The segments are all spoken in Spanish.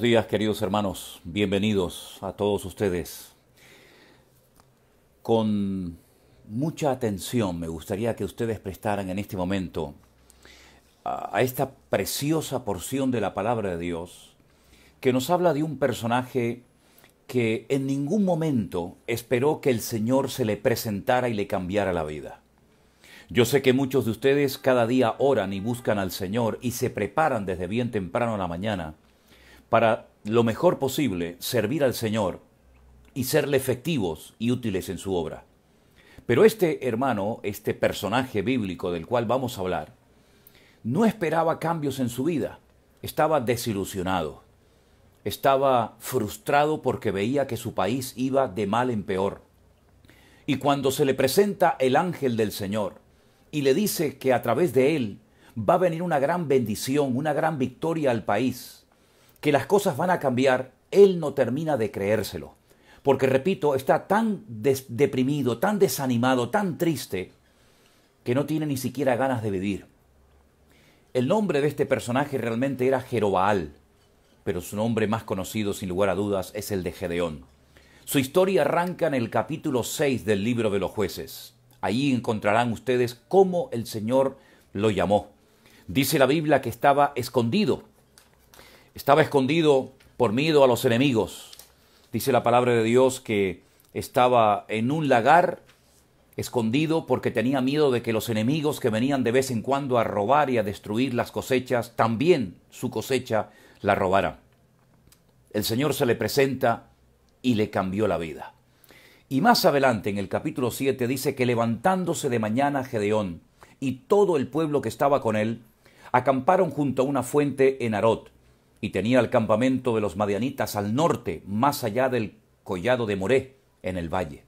días queridos hermanos, bienvenidos a todos ustedes. Con mucha atención me gustaría que ustedes prestaran en este momento a, esta preciosa porción de la palabra de Dios que nos habla de un personaje que en ningún momento esperó que el Señor se le presentara y le cambiara la vida. Yo sé que muchos de ustedes cada día oran y buscan al Señor y se preparan desde bien temprano a la mañana para lo mejor posible servir al Señor y serle efectivos y útiles en su obra. Pero este hermano, este personaje bíblico del cual vamos a hablar, no esperaba cambios en su vida, estaba desilusionado, estaba frustrado porque veía que su país iba de mal en peor. Y cuando se le presenta el ángel del Señor y le dice que a través de él va a venir una gran bendición, una gran victoria al país, que las cosas van a cambiar, él no termina de creérselo. Porque, repito, está tan deprimido, tan desanimado, tan triste, que no tiene ni siquiera ganas de vivir. El nombre de este personaje realmente era Jerobaal, pero su nombre más conocido, sin lugar a dudas, es el de Gedeón. Su historia arranca en el capítulo 6 del libro de los jueces. Allí encontrarán ustedes cómo el Señor lo llamó. Dice la Biblia que estaba escondido estaba escondido por miedo a los enemigos. Dice la palabra de Dios que estaba en un lagar escondido porque tenía miedo de que los enemigos que venían de vez en cuando a robar y a destruir las cosechas, también su cosecha la robaran. El Señor se le presenta y le cambió la vida. Y más adelante en el capítulo 7 dice que levantándose de mañana Gedeón y todo el pueblo que estaba con él, acamparon junto a una fuente en Arot y tenía el campamento de los madianitas al norte, más allá del collado de Moré, en el valle.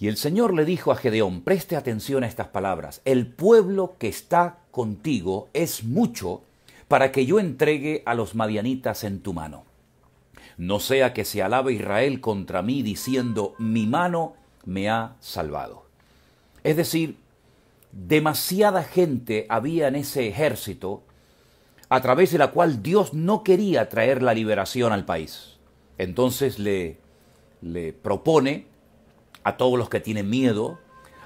Y el Señor le dijo a Gedeón, preste atención a estas palabras, el pueblo que está contigo es mucho para que yo entregue a los madianitas en tu mano. No sea que se alabe Israel contra mí diciendo, mi mano me ha salvado. Es decir, demasiada gente había en ese ejército a través de la cual Dios no quería traer la liberación al país. Entonces le, le propone a todos los que tienen miedo,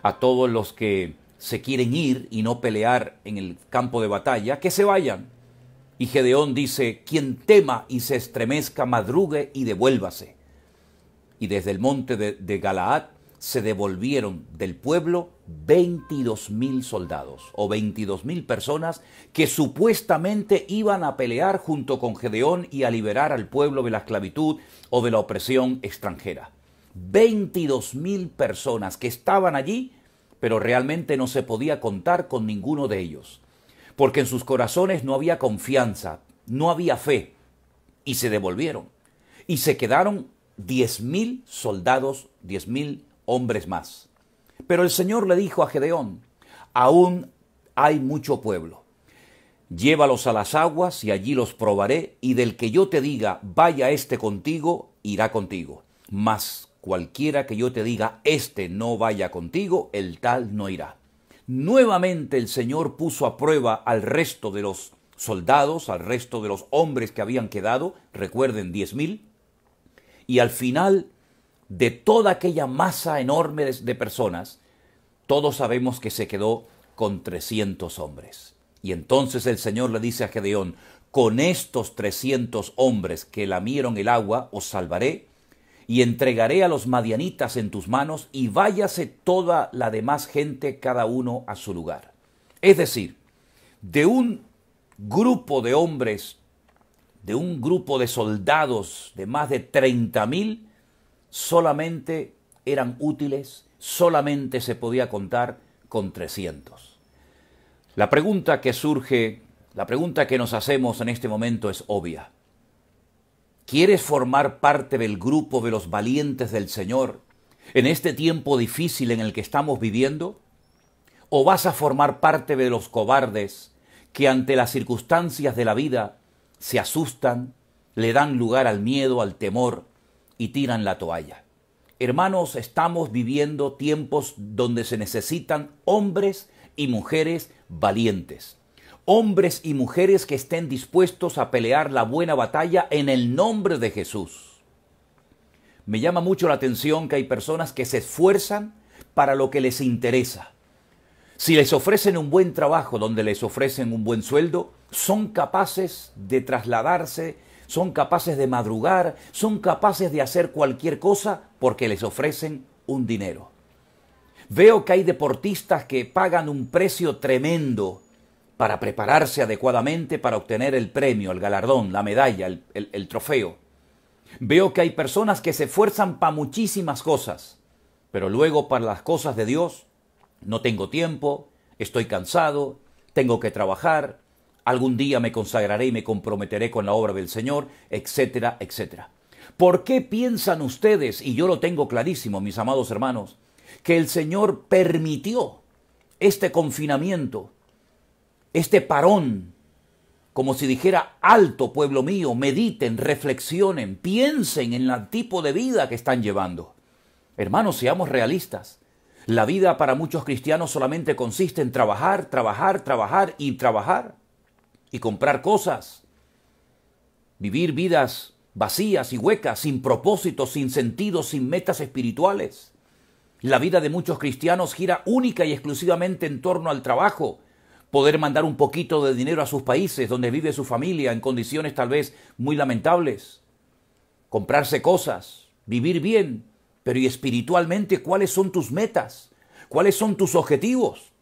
a todos los que se quieren ir y no pelear en el campo de batalla, que se vayan. Y Gedeón dice, quien tema y se estremezca, madrugue y devuélvase. Y desde el monte de, de Galaad se devolvieron del pueblo 22 mil soldados o 22 mil personas que supuestamente iban a pelear junto con Gedeón y a liberar al pueblo de la esclavitud o de la opresión extranjera. 22 mil personas que estaban allí, pero realmente no se podía contar con ninguno de ellos, porque en sus corazones no había confianza, no había fe, y se devolvieron, y se quedaron 10 mil soldados, 10 mil hombres más. Pero el Señor le dijo a Gedeón, aún hay mucho pueblo. Llévalos a las aguas y allí los probaré, y del que yo te diga, vaya este contigo, irá contigo. Mas cualquiera que yo te diga, este no vaya contigo, el tal no irá. Nuevamente el Señor puso a prueba al resto de los soldados, al resto de los hombres que habían quedado, recuerden diez mil, y al final de toda aquella masa enorme de, personas, todos sabemos que se quedó con 300 hombres. Y entonces el Señor le dice a Gedeón, con estos 300 hombres que lamieron el agua, os salvaré y entregaré a los madianitas en tus manos y váyase toda la demás gente cada uno a su lugar. Es decir, de un grupo de hombres, de un grupo de soldados de más de 30 mil, solamente eran útiles, solamente se podía contar con 300. La pregunta que surge, la pregunta que nos hacemos en este momento es obvia. ¿Quieres formar parte del grupo de los valientes del Señor en este tiempo difícil en el que estamos viviendo? ¿O vas a formar parte de los cobardes que ante las circunstancias de la vida se asustan, le dan lugar al miedo, al temor y tiran la toalla. Hermanos, estamos viviendo tiempos donde se necesitan hombres y mujeres valientes. Hombres y mujeres que estén dispuestos a pelear la buena batalla en el nombre de Jesús. Me llama mucho la atención que hay personas que se esfuerzan para lo que les interesa. Si les ofrecen un buen trabajo donde les ofrecen un buen sueldo, son capaces de trasladarse son capaces de madrugar, son capaces de hacer cualquier cosa porque les ofrecen un dinero. Veo que hay deportistas que pagan un precio tremendo para prepararse adecuadamente para obtener el premio, el galardón, la medalla, el, trofeo. Veo que hay personas que se esfuerzan para muchísimas cosas, pero luego para las cosas de Dios no tengo tiempo, estoy cansado, tengo que trabajar, algún día me consagraré y me comprometeré con la obra del Señor, etcétera, etcétera. ¿Por qué piensan ustedes, y yo lo tengo clarísimo, mis amados hermanos, que el Señor permitió este confinamiento, este parón, como si dijera, alto pueblo mío, mediten, reflexionen, piensen en el tipo de vida que están llevando? Hermanos, seamos realistas. La vida para muchos cristianos solamente consiste en trabajar, trabajar, trabajar y trabajar comprar cosas, vivir vidas vacías y huecas, sin propósitos sin sentido, sin metas espirituales. La vida de muchos cristianos gira única y exclusivamente en torno al trabajo, poder mandar un poquito de dinero a sus países donde vive su familia en condiciones tal vez muy lamentables, comprarse cosas, vivir bien, pero y espiritualmente cuáles son tus metas, cuáles son tus objetivos.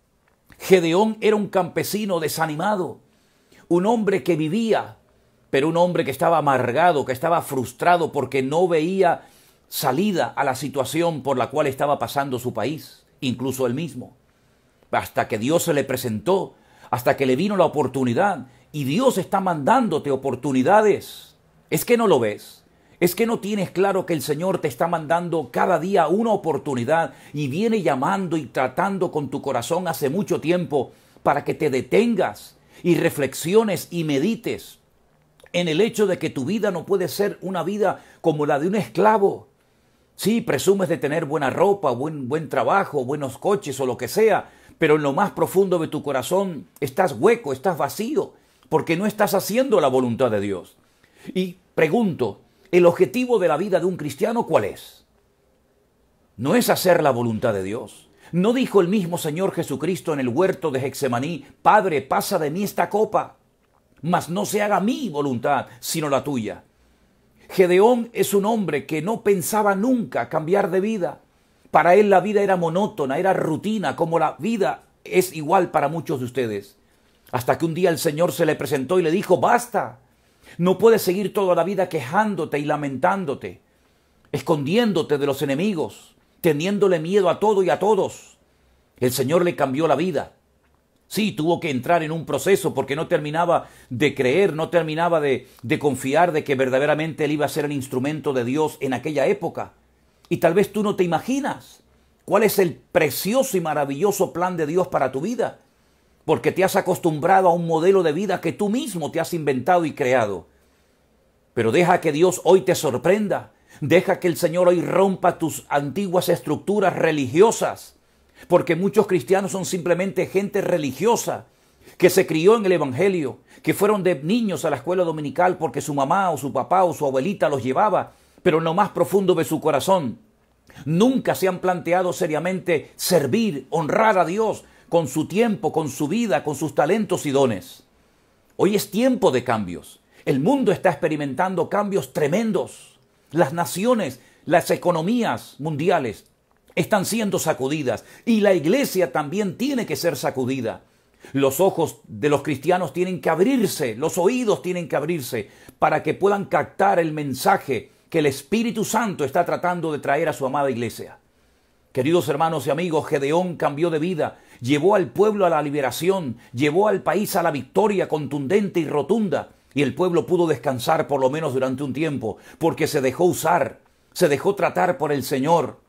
Gedeón era un campesino desanimado, un hombre que vivía, pero un hombre que estaba amargado, que estaba frustrado porque no veía salida a la situación por la cual estaba pasando su país, incluso él mismo. Hasta que Dios se le presentó, hasta que le vino la oportunidad, y Dios está mandándote oportunidades. Es que no lo ves. Es que no tienes claro que el Señor te está mandando cada día una oportunidad y viene llamando y tratando con tu corazón hace mucho tiempo para que te detengas y reflexiones y medites en el hecho de que tu vida no puede ser una vida como la de un esclavo. Sí, presumes de tener buena ropa, buen, buen trabajo, buenos coches o lo que sea, pero en lo más profundo de tu corazón estás hueco, estás vacío, porque no estás haciendo la voluntad de Dios. Y pregunto, ¿el objetivo de la vida de un cristiano cuál es? No es hacer la voluntad de Dios. ¿No dijo el mismo Señor Jesucristo en el huerto de Hexemaní, Padre, pasa de mí esta copa, mas no se haga mi voluntad, sino la tuya? Gedeón es un hombre que no pensaba nunca cambiar de vida. Para él la vida era monótona, era rutina, como la vida es igual para muchos de ustedes. Hasta que un día el Señor se le presentó y le dijo, basta, no puedes seguir toda la vida quejándote y lamentándote, escondiéndote de los enemigos, teniéndole miedo a todo y a todos. El Señor le cambió la vida. Sí, tuvo que entrar en un proceso porque no terminaba de creer, no terminaba de, de confiar de que verdaderamente él iba a ser el instrumento de Dios en aquella época. Y tal vez tú no te imaginas cuál es el precioso y maravilloso plan de Dios para tu vida, porque te has acostumbrado a un modelo de vida que tú mismo te has inventado y creado. Pero deja que Dios hoy te sorprenda Deja que el Señor hoy rompa tus antiguas estructuras religiosas, porque muchos cristianos son simplemente gente religiosa que se crió en el Evangelio, que fueron de niños a la escuela dominical porque su mamá o su papá o su abuelita los llevaba, pero en lo más profundo de su corazón nunca se han planteado seriamente servir, honrar a Dios con su tiempo, con su vida, con sus talentos y dones. Hoy es tiempo de cambios. El mundo está experimentando cambios tremendos. Las naciones, las economías mundiales están siendo sacudidas y la iglesia también tiene que ser sacudida. Los ojos de los cristianos tienen que abrirse, los oídos tienen que abrirse para que puedan captar el mensaje que el Espíritu Santo está tratando de traer a su amada iglesia. Queridos hermanos y amigos, Gedeón cambió de vida, llevó al pueblo a la liberación, llevó al país a la victoria contundente y rotunda. Y el pueblo pudo descansar por lo menos durante un tiempo, porque se dejó usar, se dejó tratar por el Señor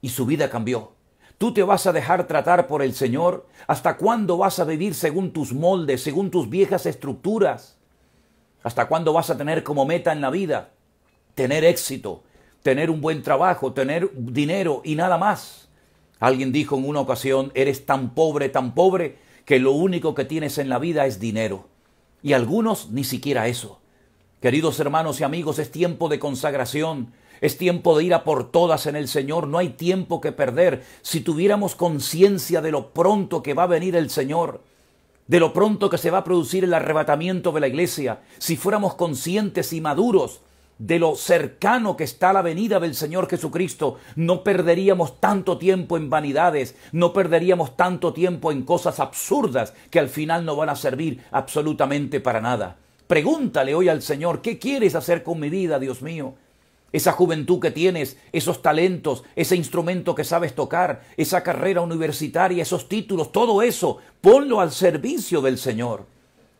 y su vida cambió. ¿Tú te vas a dejar tratar por el Señor? ¿Hasta cuándo vas a vivir según tus moldes, según tus viejas estructuras? ¿Hasta cuándo vas a tener como meta en la vida tener éxito, tener un buen trabajo, tener dinero y nada más? Alguien dijo en una ocasión, eres tan pobre, tan pobre, que lo único que tienes en la vida es dinero y algunos ni siquiera eso. Queridos hermanos y amigos, es tiempo de consagración, es tiempo de ir a por todas en el Señor, no hay tiempo que perder. Si tuviéramos conciencia de lo pronto que va a venir el Señor, de lo pronto que se va a producir el arrebatamiento de la iglesia, si fuéramos conscientes y maduros de lo cercano que está la venida del Señor Jesucristo, no perderíamos tanto tiempo en vanidades, no perderíamos tanto tiempo en cosas absurdas que al final no van a servir absolutamente para nada. Pregúntale hoy al Señor, ¿qué quieres hacer con mi vida, Dios mío? Esa juventud que tienes, esos talentos, ese instrumento que sabes tocar, esa carrera universitaria, esos títulos, todo eso, ponlo al servicio del Señor.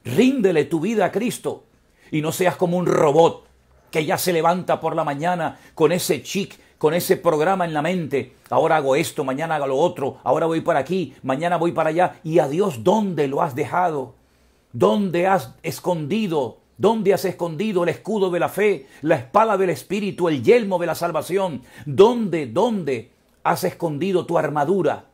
Ríndele tu vida a Cristo y no seas como un robot que ya se levanta por la mañana con ese chic, con ese programa en la mente. Ahora hago esto, mañana hago lo otro, ahora voy para aquí, mañana voy para allá. ¿Y a Dios dónde lo has dejado? ¿Dónde has escondido? ¿Dónde has escondido el escudo de la fe, la espada del Espíritu, el yelmo de la salvación? ¿Dónde, dónde has escondido tu armadura?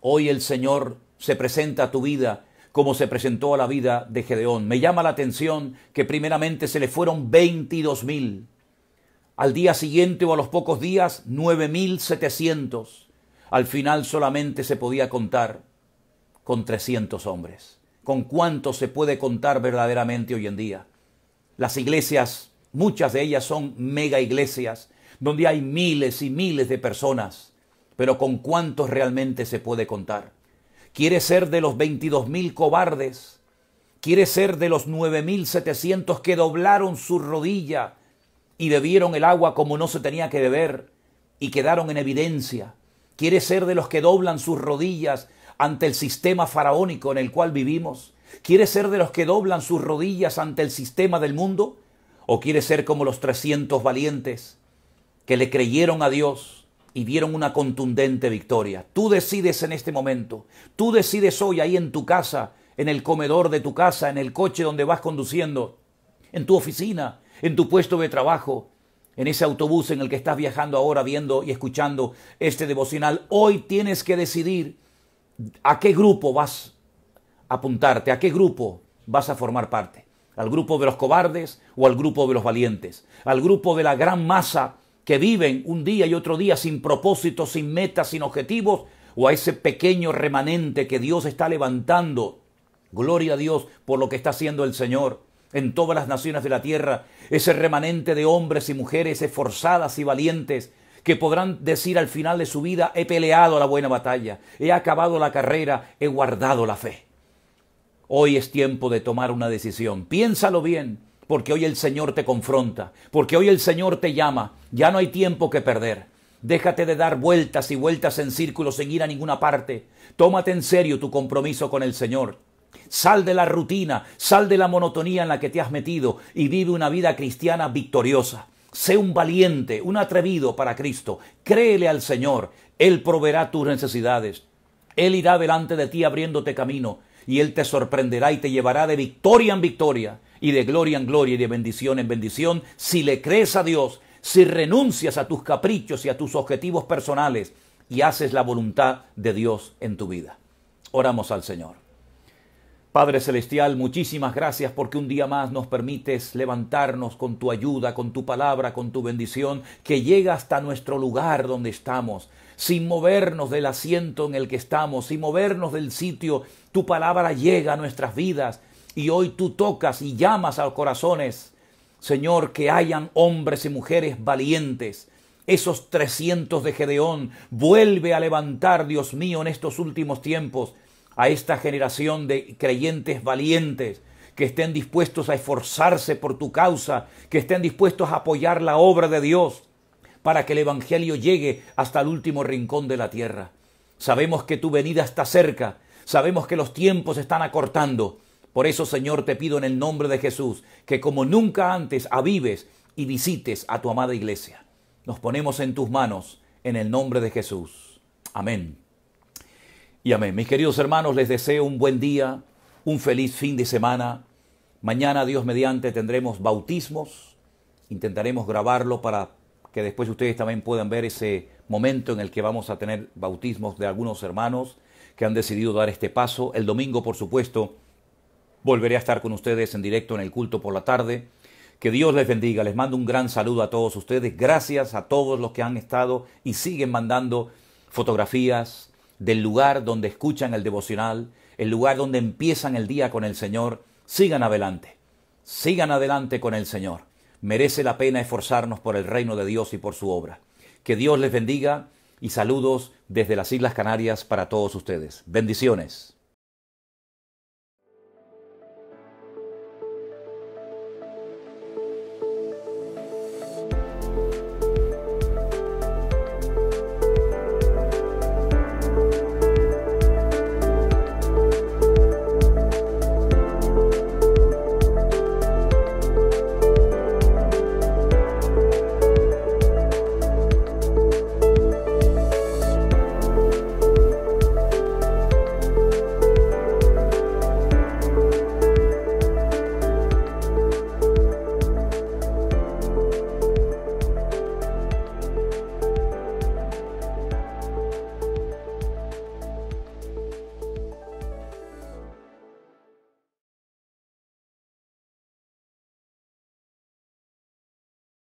Hoy el Señor se presenta a tu vida como se presentó a la vida de Gedeón. Me llama la atención que primeramente se le fueron 22 mil. Al día siguiente o a los pocos días, 9.700. Al final solamente se podía contar con 300 hombres. ¿Con cuánto se puede contar verdaderamente hoy en día? Las iglesias, muchas de ellas son mega iglesias, donde hay miles y miles de personas, pero ¿con cuántos realmente se puede contar? ¿Quiere ser de los mil cobardes? ¿Quiere ser de los setecientos que doblaron su rodilla y bebieron el agua como no se tenía que beber y quedaron en evidencia? ¿Quiere ser de los que doblan sus rodillas ante el sistema faraónico en el cual vivimos? ¿Quiere ser de los que doblan sus rodillas ante el sistema del mundo? ¿O quiere ser como los 300 valientes que le creyeron a Dios? y dieron una contundente victoria. Tú decides en este momento, tú decides hoy ahí en tu casa, en el comedor de tu casa, en el coche donde vas conduciendo, en tu oficina, en tu puesto de trabajo, en ese autobús en el que estás viajando ahora viendo y escuchando este devocional. Hoy tienes que decidir a qué grupo vas a apuntarte, a qué grupo vas a formar parte. Al grupo de los cobardes o al grupo de los valientes, al grupo de la gran masa que viven un día y otro día sin propósito, sin metas, sin objetivos, o a ese pequeño remanente que Dios está levantando. Gloria a Dios por lo que está haciendo el Señor en todas las naciones de la tierra, ese remanente de hombres y mujeres esforzadas y valientes que podrán decir al final de su vida, he peleado la buena batalla, he acabado la carrera, he guardado la fe. Hoy es tiempo de tomar una decisión. Piénsalo bien porque hoy el Señor te confronta, porque hoy el Señor te llama, ya no hay tiempo que perder. Déjate de dar vueltas y vueltas en círculos sin ir a ninguna parte. Tómate en serio tu compromiso con el Señor. Sal de la rutina, sal de la monotonía en la que te has metido y vive una vida cristiana victoriosa. Sé un valiente, un atrevido para Cristo. Créele al Señor. Él proveerá tus necesidades. Él irá delante de ti abriéndote camino y Él te sorprenderá y te llevará de victoria en victoria y de gloria en gloria y de bendición en bendición si le crees a Dios, si renuncias a tus caprichos y a tus objetivos personales y haces la voluntad de Dios en tu vida. Oramos al Señor. Padre Celestial, muchísimas gracias porque un día más nos permites levantarnos con tu ayuda, con tu palabra, con tu bendición, que llega hasta nuestro lugar donde estamos, sin movernos del asiento en el que estamos, sin movernos del sitio, tu palabra llega a nuestras vidas y hoy tú tocas y llamas a los corazones. Señor, que hayan hombres y mujeres valientes. Esos 300 de Gedeón, vuelve a levantar, Dios mío, en estos últimos tiempos a esta generación de creyentes valientes que estén dispuestos a esforzarse por tu causa, que estén dispuestos a apoyar la obra de Dios para que el Evangelio llegue hasta el último rincón de la tierra. Sabemos que tu venida está cerca, sabemos que los tiempos están acortando, por eso, Señor, te pido en el nombre de Jesús que como nunca antes avives y visites a tu amada iglesia. Nos ponemos en tus manos en el nombre de Jesús. Amén. Y amén. Mis queridos hermanos, les deseo un buen día, un feliz fin de semana. Mañana, Dios mediante, tendremos bautismos. Intentaremos grabarlo para que después ustedes también puedan ver ese momento en el que vamos a tener bautismos de algunos hermanos que han decidido dar este paso. El domingo, por supuesto, Volveré a estar con ustedes en directo en el culto por la tarde. Que Dios les bendiga. Les mando un gran saludo a todos ustedes. Gracias a todos los que han estado y siguen mandando fotografías del lugar donde escuchan el devocional, el lugar donde empiezan el día con el Señor. Sigan adelante. Sigan adelante con el Señor. Merece la pena esforzarnos por el reino de Dios y por su obra. Que Dios les bendiga y saludos desde las Islas Canarias para todos ustedes. Bendiciones.